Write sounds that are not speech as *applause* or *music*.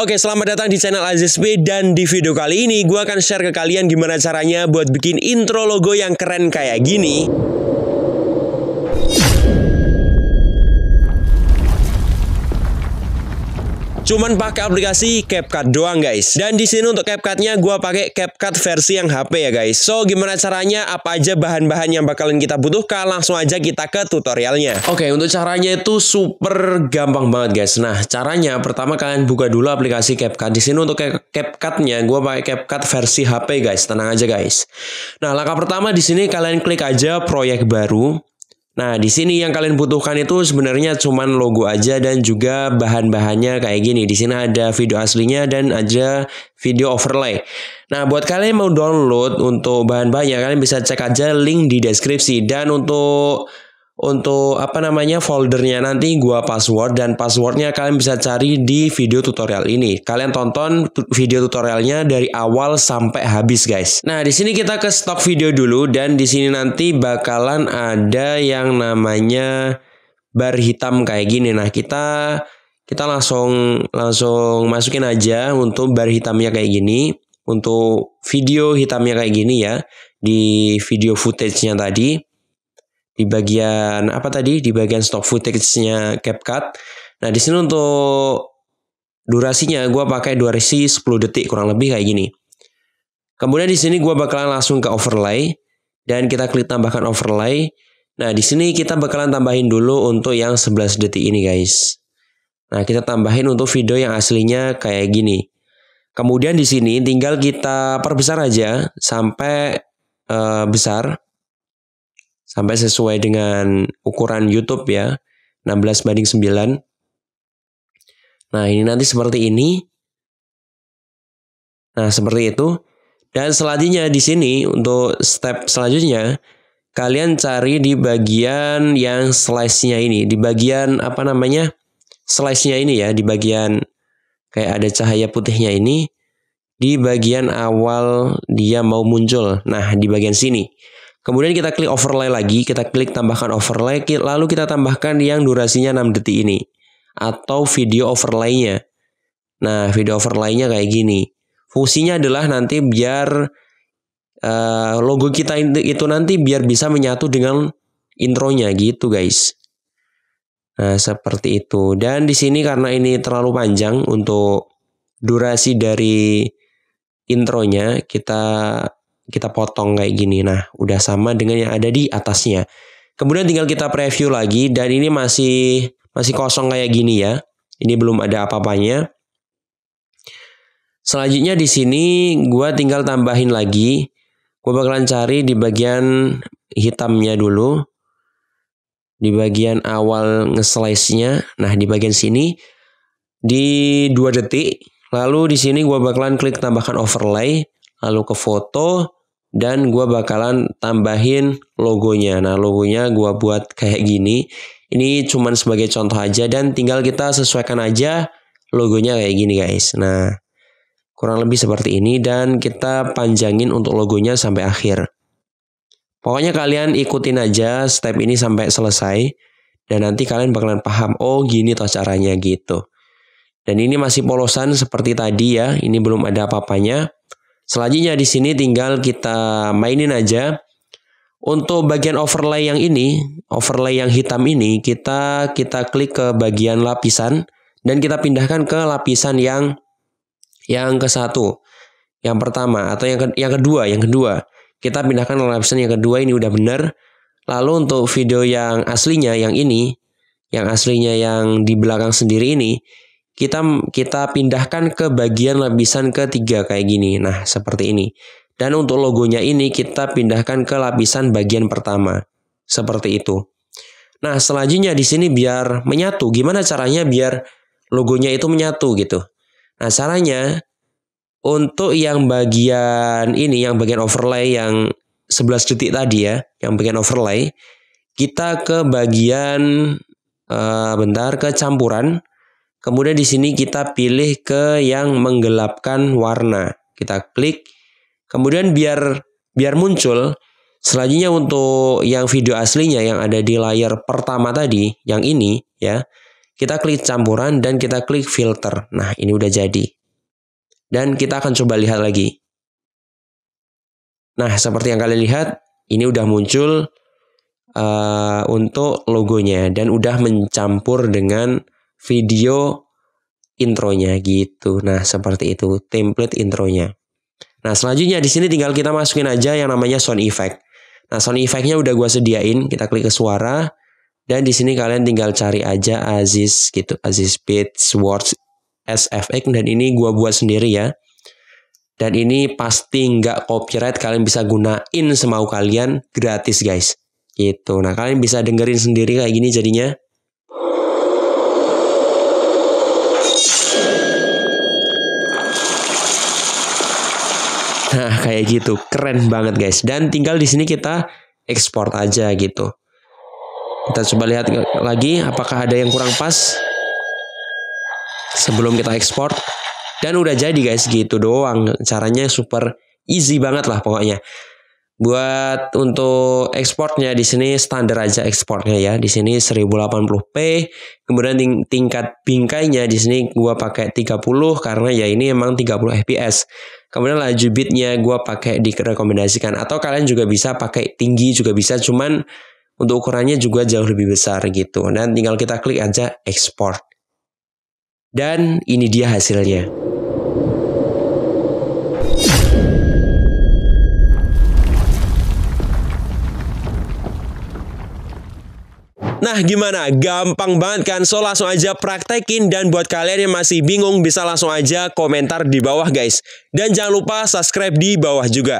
Oke, selamat datang di channel Aziz B dan di video kali ini gue akan share ke kalian gimana caranya buat bikin intro logo yang keren kayak gini. Cuman pakai aplikasi CapCut doang guys. Dan di sini untuk CapCutnya gue pakai CapCut versi yang HP ya guys. So gimana caranya? Apa aja bahan-bahan yang bakalan kita butuhkan? Langsung aja kita ke tutorialnya. Oke, okay, untuk caranya itu super gampang banget guys. Nah caranya pertama kalian buka dulu aplikasi CapCut. Di sini untuk CapCutnya gue pakai CapCut versi HP guys. Tenang aja guys. Nah langkah pertama di sini kalian klik aja proyek baru. Nah, di sini yang kalian butuhkan itu sebenarnya cuman logo aja dan juga bahan-bahannya kayak gini. Di sini ada video aslinya dan ada video overlay. Nah, buat kalian yang mau download untuk bahan-bahannya, kalian bisa cek aja link di deskripsi. Dan untuk untuk apa namanya foldernya nanti gua password dan passwordnya kalian bisa cari di video tutorial ini. Kalian tonton video tutorialnya dari awal sampai habis guys. Nah di sini kita ke stok video dulu dan di sini nanti bakalan ada yang namanya bar hitam kayak gini. Nah kita kita langsung langsung masukin aja untuk bar hitamnya kayak gini untuk video hitamnya kayak gini ya di video footage-nya tadi di bagian apa tadi di bagian stock footage-nya CapCut. Nah, di sini untuk durasinya gue pakai durasi 10 detik kurang lebih kayak gini. Kemudian di sini gue bakalan langsung ke overlay dan kita klik tambahkan overlay. Nah, di sini kita bakalan tambahin dulu untuk yang 11 detik ini, guys. Nah, kita tambahin untuk video yang aslinya kayak gini. Kemudian di sini tinggal kita perbesar aja sampai uh, besar sampai sesuai dengan ukuran YouTube ya 16 banding 9 nah ini nanti seperti ini nah seperti itu dan selanjutnya di sini untuk step selanjutnya kalian cari di bagian yang slice-nya ini di bagian apa namanya slice-nya ini ya di bagian kayak ada cahaya putihnya ini di bagian awal dia mau muncul nah di bagian sini Kemudian kita klik overlay lagi, kita klik tambahkan overlay, lalu kita tambahkan yang durasinya 6 detik ini atau video overlaynya. Nah, video overlaynya kayak gini. Fungsinya adalah nanti biar uh, logo kita itu nanti biar bisa menyatu dengan intronya gitu, guys. Nah, seperti itu. Dan di sini karena ini terlalu panjang untuk durasi dari intronya, kita kita potong kayak gini. Nah, udah sama dengan yang ada di atasnya. Kemudian tinggal kita preview lagi dan ini masih masih kosong kayak gini ya. Ini belum ada apa-apanya. Selanjutnya di sini gua tinggal tambahin lagi. Gua bakalan cari di bagian hitamnya dulu. Di bagian awal nge-slice-nya. Nah, di bagian sini di 2 detik. Lalu di sini gua bakalan klik tambahkan overlay, lalu ke foto, dan gue bakalan tambahin logonya. Nah logonya gue buat kayak gini. Ini cuman sebagai contoh aja dan tinggal kita sesuaikan aja logonya kayak gini guys. Nah kurang lebih seperti ini dan kita panjangin untuk logonya sampai akhir. Pokoknya kalian ikutin aja step ini sampai selesai dan nanti kalian bakalan paham oh gini toh caranya gitu. Dan ini masih polosan seperti tadi ya, ini belum ada apa-apanya. Selanjutnya di sini tinggal kita mainin aja. Untuk bagian overlay yang ini, overlay yang hitam ini, kita kita klik ke bagian lapisan dan kita pindahkan ke lapisan yang yang ke satu, yang pertama atau yang ke, yang kedua, yang kedua. Kita pindahkan ke lapisan yang kedua ini udah benar. Lalu untuk video yang aslinya yang ini, yang aslinya yang di belakang sendiri ini, kita kita pindahkan ke bagian lapisan ketiga kayak gini. Nah, seperti ini. Dan untuk logonya ini kita pindahkan ke lapisan bagian pertama. Seperti itu. Nah, selanjutnya di sini biar menyatu. Gimana caranya biar logonya itu menyatu gitu. Nah, caranya untuk yang bagian ini, yang bagian overlay yang 11 detik tadi ya, yang bagian overlay, kita ke bagian uh, bentar ke campuran. Kemudian di sini kita pilih ke yang menggelapkan warna. Kita klik. Kemudian biar biar muncul Selanjutnya untuk yang video aslinya yang ada di layar pertama tadi, yang ini ya, kita klik campuran dan kita klik filter. Nah ini udah jadi. Dan kita akan coba lihat lagi. Nah seperti yang kalian lihat, ini udah muncul uh, untuk logonya dan udah mencampur dengan video intronya gitu. Nah, seperti itu template intronya. Nah, selanjutnya di sini tinggal kita masukin aja yang namanya sound effect. Nah, sound effectnya udah gue sediain. Kita klik ke suara. Dan di sini kalian tinggal cari aja Aziz gitu. Aziz Beats Words SFX. Dan ini gue buat sendiri ya. Dan ini pasti nggak copyright. Kalian bisa gunain semau kalian gratis guys. Gitu. Nah, kalian bisa dengerin sendiri kayak gini jadinya. Nah, *laughs* kayak gitu. Keren banget, guys. Dan tinggal di sini kita ekspor aja gitu. Kita coba lihat lagi apakah ada yang kurang pas sebelum kita ekspor. Dan udah jadi, guys, gitu doang. Caranya super easy banget lah pokoknya. Buat untuk ekspornya di sini standar aja ekspornya ya. Di sini 1080p. Kemudian ting tingkat bingkainya di sini gua pakai 30 karena ya ini emang 30 fps. Kemudian laju bitnya gua pakai direkomendasikan atau kalian juga bisa pakai tinggi juga bisa cuman untuk ukurannya juga jauh lebih besar gitu. Dan tinggal kita klik aja export Dan ini dia hasilnya. Nah gimana? Gampang banget kan? So langsung aja praktekin dan buat kalian yang masih bingung bisa langsung aja komentar di bawah guys. Dan jangan lupa subscribe di bawah juga.